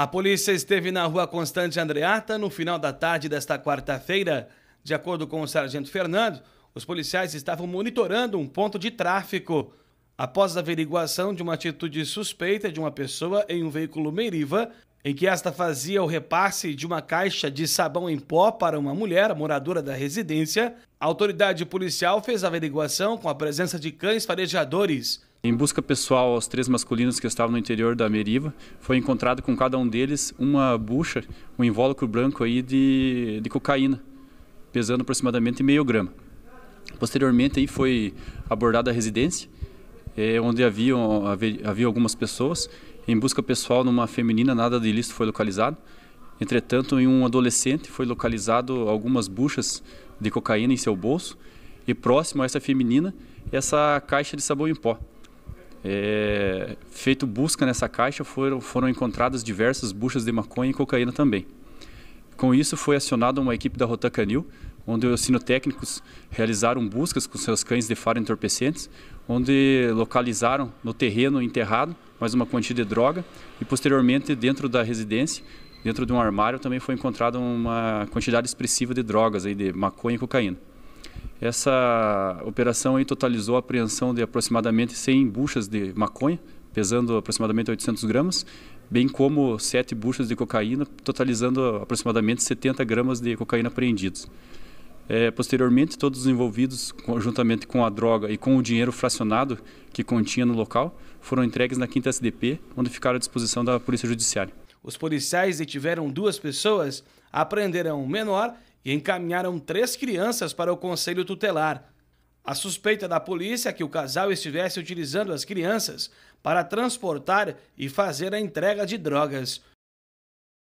A polícia esteve na rua Constante Andreata no final da tarde desta quarta-feira. De acordo com o sargento Fernando, os policiais estavam monitorando um ponto de tráfico. Após a averiguação de uma atitude suspeita de uma pessoa em um veículo Meriva, em que esta fazia o repasse de uma caixa de sabão em pó para uma mulher moradora da residência, a autoridade policial fez a averiguação com a presença de cães farejadores. Em busca pessoal aos três masculinos que estavam no interior da Meriva, foi encontrado com cada um deles uma bucha, um invólucro branco aí de, de cocaína, pesando aproximadamente meio grama. Posteriormente aí foi abordada a residência, é, onde havia, havia algumas pessoas em busca pessoal numa feminina, nada de ilícito foi localizado. Entretanto, em um adolescente foi localizado algumas buchas de cocaína em seu bolso e próximo a essa feminina, essa caixa de sabão em pó. É, feito busca nessa caixa, foram, foram encontradas diversas buchas de maconha e cocaína também. Com isso, foi acionada uma equipe da rotacanil Canil, onde os sinotécnicos realizaram buscas com seus cães de faro entorpecentes, onde localizaram no terreno enterrado mais uma quantia de droga e posteriormente dentro da residência, dentro de um armário também foi encontrada uma quantidade expressiva de drogas aí de maconha e cocaína. Essa operação aí totalizou a apreensão de aproximadamente 100 buchas de maconha, pesando aproximadamente 800 gramas, bem como 7 buchas de cocaína, totalizando aproximadamente 70 gramas de cocaína apreendidos. É, posteriormente, todos os envolvidos, juntamente com a droga e com o dinheiro fracionado que continha no local, foram entregues na quinta SDP, onde ficaram à disposição da Polícia Judiciária. Os policiais detiveram duas pessoas, apreenderam um menor e encaminharam três crianças para o conselho tutelar. A suspeita da polícia é que o casal estivesse utilizando as crianças para transportar e fazer a entrega de drogas.